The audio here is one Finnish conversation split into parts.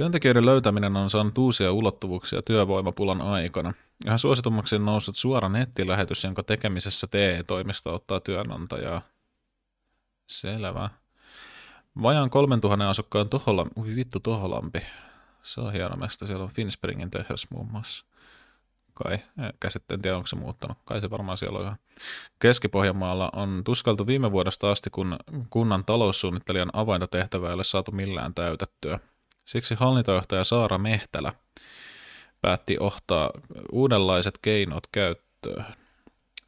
Työntekijöiden löytäminen on saanut uusia ulottuvuuksia työvoimapulan aikana. Yhä suositummaksi on noussut suora nettilähetys, jonka tekemisessä TE-toimisto ottaa työnantajaa. Selvä. Vajaan 3000 asukkaan Toholla. ui vittu Toholampi. Se on hieno mesta, siellä on Finspringin tehdas muun muassa. Kai, käsitteen tiedä, onko se muuttanut. Kai se varmaan siellä on ihan. Keski-Pohjanmaalla on tuskaltu viime vuodesta asti, kun kunnan taloussuunnittelijan avainta tehtävää ei ole saatu millään täytettyä. Siksi hallintojohtaja Saara Mehtälä päätti ohtaa uudenlaiset keinot käyttöön.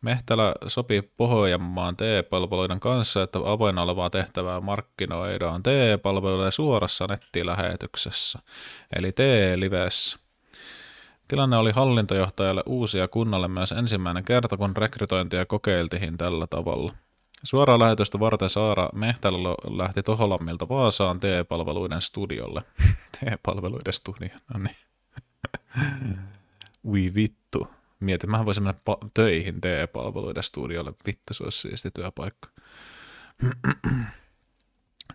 Mehtälä sopii Pohjanmaan TE-palveluiden kanssa, että avoin olevaa tehtävää markkinoidaan TE-palveluiden suorassa nettilähetyksessä, eli TE-livessä. Tilanne oli hallintojohtajalle uusia kunnalle myös ensimmäinen kerta, kun rekrytointia kokeiltiin tällä tavalla. Suoraan lähetystä varten Saara Mehtälä lähti Toholammilta Vaasaan TE-palveluiden studiolle. TE-palveluiden studio, no niin. Mm. Ui vittu. Mietin, mä voisin mennä pa- töihin TE-palveluiden studiolle. Vittu, se olisi siisti työpaikka.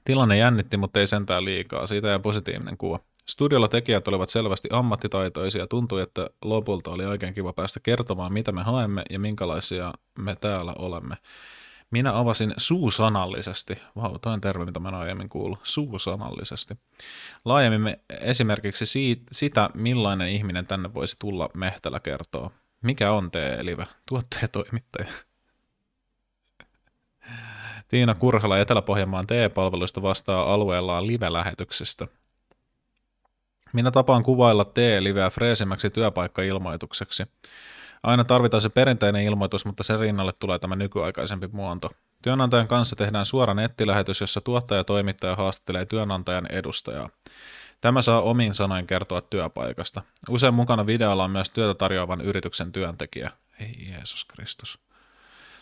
Tilanne jännitti, mutta ei sentään liikaa. Siitä ja positiivinen kuva. Studiolla tekijät olivat selvästi ammattitaitoisia. Tuntui, että lopulta oli oikein kiva päästä kertomaan, mitä me haemme ja minkälaisia me täällä olemme. Minä avasin suusanallisesti, vau, wow, toinen terve, mitä mä en aiemmin kuullut, suusanallisesti. Laajemmin esimerkiksi siitä, sitä, millainen ihminen tänne voisi tulla, Mehtelä kertoo. Mikä on te Elivä, Tuottajatoimittaja. Tiina Kurhala Etelä-Pohjanmaan TE-palveluista vastaa alueellaan live lähetyksistä Minä tapaan kuvailla TE-liveä freesimmäksi työpaikkailmoitukseksi. Aina tarvitaan se perinteinen ilmoitus, mutta sen rinnalle tulee tämä nykyaikaisempi muonto. Työnantajan kanssa tehdään suora nettilähetys, jossa tuottaja toimittaja haastattelee työnantajan edustajaa. Tämä saa omin sanoin kertoa työpaikasta. Usein mukana videolla on myös työtä tarjoavan yrityksen työntekijä. Ei Jeesus Kristus.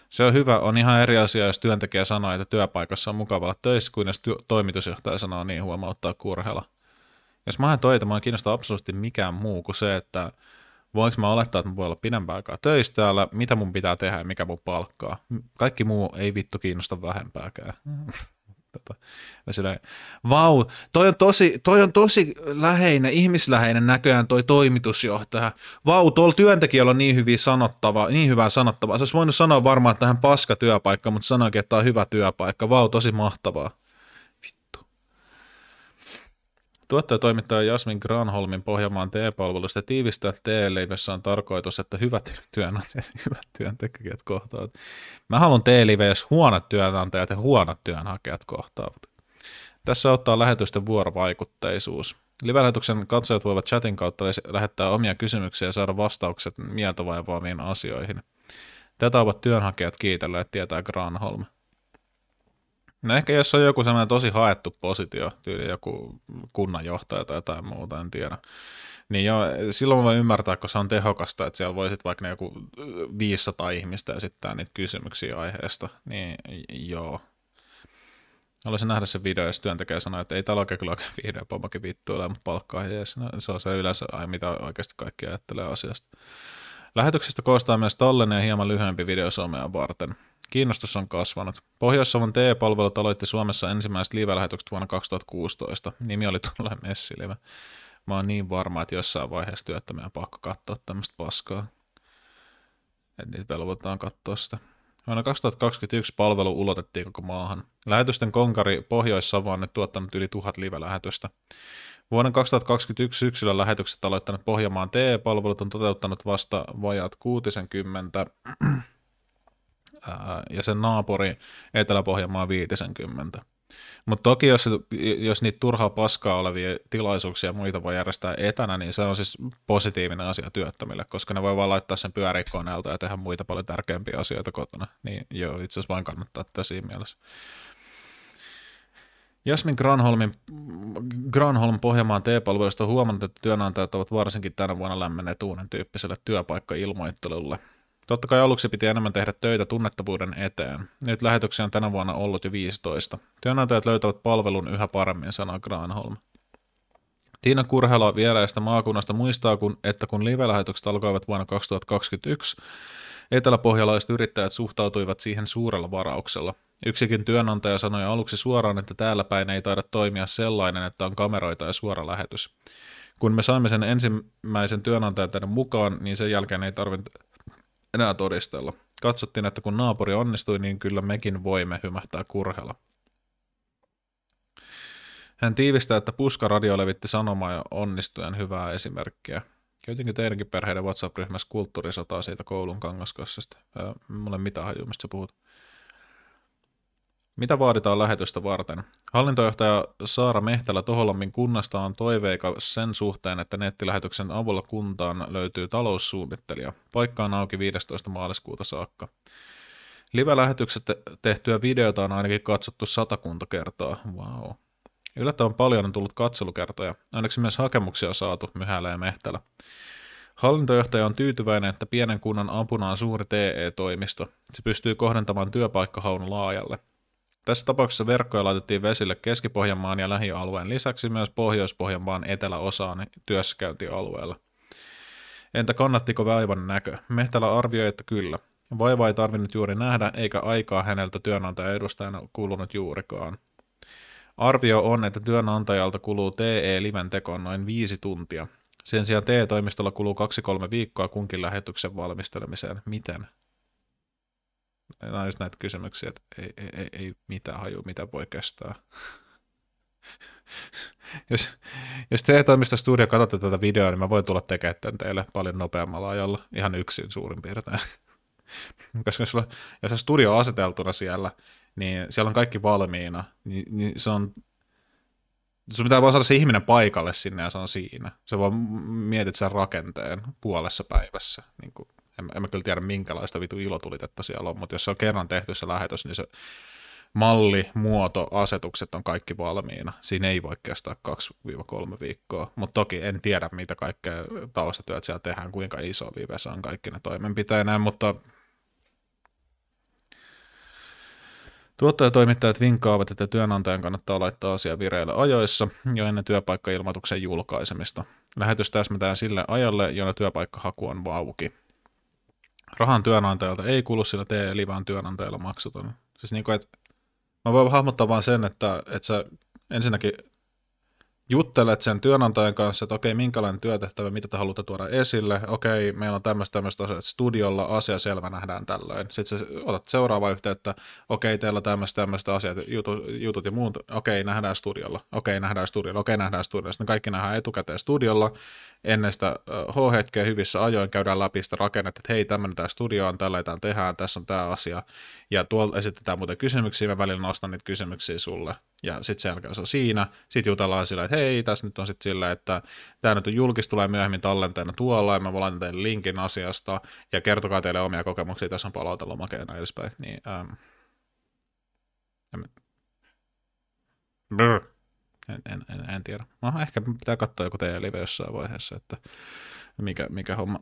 Se on hyvä, on ihan eri asia, jos työntekijä sanoo, että työpaikassa on mukava olla töissä, kuin jos ty- toimitusjohtaja sanoo niin huomauttaa kurhella. Jos mä en töitä, mä kiinnostaa absoluuttisesti mikään muu kuin se, että voinko mä olettaa, että mä voin olla pidempään aikaa töissä täällä, mitä mun pitää tehdä ja mikä mun palkkaa. Kaikki muu ei vittu kiinnosta vähempääkään. Mm. Tota, silleen, vau, toi on, tosi, toi on tosi läheinen, ihmisläheinen näköjään toi toimitusjohtaja. Vau, tuolla työntekijällä on niin, hyvin sanottava, niin hyvää sanottavaa. Se olisi voinut sanoa varmaan, että tähän paska työpaikka, mutta sanoikin, että tämä on hyvä työpaikka. Vau, tosi mahtavaa. Tuottaja toimittaja Jasmin Granholmin Pohjanmaan TE-palvelusta tiivistää te liivessä on tarkoitus, että hyvät työnantajat hyvät työntekijät kohtaavat. Mä haluan TE-liveissä huonot työnantajat ja huonot työnhakijat kohtaavat. Tässä ottaa lähetysten vuorovaikutteisuus. live katsojat voivat chatin kautta lähettää omia kysymyksiä ja saada vastaukset mieltä asioihin. Tätä ovat työnhakijat kiitelleet, tietää Granholm. No ehkä jos on joku semmoinen tosi haettu positio, tyyli joku kunnanjohtaja tai jotain muuta, en tiedä. Niin joo, silloin voi ymmärtää, kun se on tehokasta, että siellä voi vaikka ne joku 500 ihmistä esittää niitä kysymyksiä aiheesta. Niin joo. Haluaisin nähdä se video, jos työntekijä sanoi, että ei täällä oikein kyllä oikein video, pomakin ole, mutta palkkaa jees. No, se on se yleensä, ai, mitä oikeasti kaikki ajattelee asiasta. Lähetyksestä koostaa myös tallenne ja hieman lyhyempi video somea varten. Kiinnostus on kasvanut. Pohjois-Savon TE-palvelut aloitti Suomessa ensimmäiset live-lähetykset vuonna 2016. Nimi oli tuolla messilivä. Mä oon niin varma, että jossain vaiheessa työttömiä on pakko katsoa tämmöistä paskaa. Että niitä velvoitetaan katsoa sitä. Vuonna 2021 palvelu ulotettiin koko maahan. Lähetysten konkari Pohjois-Savo on nyt tuottanut yli tuhat live-lähetystä. Vuoden 2021 syksyllä lähetykset aloittanut Pohjanmaan TE-palvelut on toteuttanut vasta vajaat 60 ja sen naapuri Etelä-Pohjanmaa 50. Mutta toki jos, jos niitä turhaa paskaa olevia tilaisuuksia ja muita voi järjestää etänä, niin se on siis positiivinen asia työttömille, koska ne voi vaan laittaa sen pyörikoneelta ja tehdä muita paljon tärkeämpiä asioita kotona. Niin joo, itse asiassa vain kannattaa tätä siinä mielessä. Jasmin Granholmin, Granholm Pohjanmaan T-palveluista on huomannut, että työnantajat ovat varsinkin tänä vuonna lämmenneet uuden tyyppiselle työpaikkailmoittelulle – Totta kai aluksi piti enemmän tehdä töitä tunnettavuuden eteen. Nyt lähetyksiä on tänä vuonna ollut jo 15. Työnantajat löytävät palvelun yhä paremmin, sanoo Granholm. Tiina Kurhela viereistä maakunnasta muistaa, kun, että kun live-lähetykset alkoivat vuonna 2021, eteläpohjalaiset yrittäjät suhtautuivat siihen suurella varauksella. Yksikin työnantaja sanoi aluksi suoraan, että täällä päin ei taida toimia sellainen, että on kameroita ja suora lähetys. Kun me saimme sen ensimmäisen työnantajan tänne mukaan, niin sen jälkeen ei tarvinnut enää todistella. Katsottiin, että kun naapuri onnistui, niin kyllä mekin voimme hymähtää kurhella. Hän tiivistää, että puskaradio levitti sanomaa ja onnistujen hyvää esimerkkiä. Käytiinkö teidänkin perheiden WhatsApp-ryhmässä kulttuurisotaa siitä koulun kangaskassasta? Mulla ei mitään hajumista sä puhut. Mitä vaaditaan lähetystä varten? Hallintojohtaja Saara Mehtälä Toholammin kunnasta on toiveika sen suhteen, että nettilähetyksen avulla kuntaan löytyy taloussuunnittelija. Paikka on auki 15. maaliskuuta saakka. live lähetykset tehtyä videota on ainakin katsottu satakunta kertaa. Wow. Yllättävän paljon on tullut katselukertoja. Ainakin myös hakemuksia saatu, ja Mehtälä. Hallintojohtaja on tyytyväinen, että pienen kunnan apuna on suuri TE-toimisto. Se pystyy kohdentamaan työpaikkahaun laajalle. Tässä tapauksessa verkkoja laitettiin vesille Keski-Pohjanmaan ja lähialueen lisäksi myös Pohjois-Pohjanmaan eteläosaan työssäkäyntialueella. Entä kannattiko vaivan näkö? Mehtälä arvioi, että kyllä. Vaiva ei tarvinnut juuri nähdä, eikä aikaa häneltä työnantajan edustajana kulunut juurikaan. Arvio on, että työnantajalta kuluu TE-liven tekoon noin viisi tuntia. Sen sijaan TE-toimistolla kuluu kaksi kolme viikkoa kunkin lähetyksen valmistelemiseen. Miten? nämä on just näitä kysymyksiä, että ei, ei, ei mitään haju, mitä voi kestää. jos, jos te toimista studio katsotte tätä tuota videoa, niin mä voin tulla tekemään tämän teille paljon nopeammalla ajalla, ihan yksin suurin piirtein. Koska jos, sulla, jos se studio aseteltuna siellä, niin siellä on kaikki valmiina, niin, niin se on sun pitää vaan saada se ihminen paikalle sinne ja se on siinä. Se vaan mietit sen rakenteen puolessa päivässä. Niin kuin en, en mä kyllä tiedä minkälaista vitu ilotulitetta siellä on, mutta jos se on kerran tehty se lähetys, niin se malli, muoto, asetukset on kaikki valmiina. Siinä ei voi kestää 2-3 viikkoa, mutta toki en tiedä, mitä kaikkea taustatyöt siellä tehdään, kuinka iso viive on kaikki ne toimenpiteineen, mutta Tuottajatoimittajat vinkkaavat, että työnantajan kannattaa laittaa asia vireille ajoissa jo ennen työpaikkailmoituksen julkaisemista. Lähetys täsmätään sille ajalle, jona työpaikkahaku on auki rahan työnantajalta ei kuulu sillä te livan työnantajalla maksuton. Siis niin kuin, että mä voin hahmottaa vaan sen, että, että sä ensinnäkin juttelet sen työnantajan kanssa, että okei, minkälainen työtehtävä, mitä te haluatte tuoda esille, okei, meillä on tämmöistä tämmöistä asiaa, että studiolla asia selvä nähdään tällöin. Sitten sä otat seuraavaa yhteyttä, okei, teillä on tämmöistä tämmöistä asiaa, jutut, jutut ja muut, okei, nähdään studiolla, okei, nähdään studiolla, okei, nähdään studiolla. Sitten kaikki nähdään etukäteen studiolla, ennen sitä H-hetkeä hyvissä ajoin käydään läpi sitä rakennetta, että hei, tämmöinen tämä studio on, tällä täällä tehdään, tässä on tämä asia, ja tuolla esitetään muuten kysymyksiä, mä välillä nostan niitä kysymyksiä sulle, ja sitten se alkaa se siinä. Sitten jutellaan silleen, että hei, tässä nyt on sitten silleen, että tämä nyt on julkis, tulee myöhemmin tallenteena tuolla, ja mä voin teille linkin asiasta, ja kertokaa teille omia kokemuksia, tässä on palautelomakea edespäin. Niin, ähm, en, En, en, en, en tiedä. No, ehkä pitää katsoa joku teidän live jossain vaiheessa, että mikä, mikä homma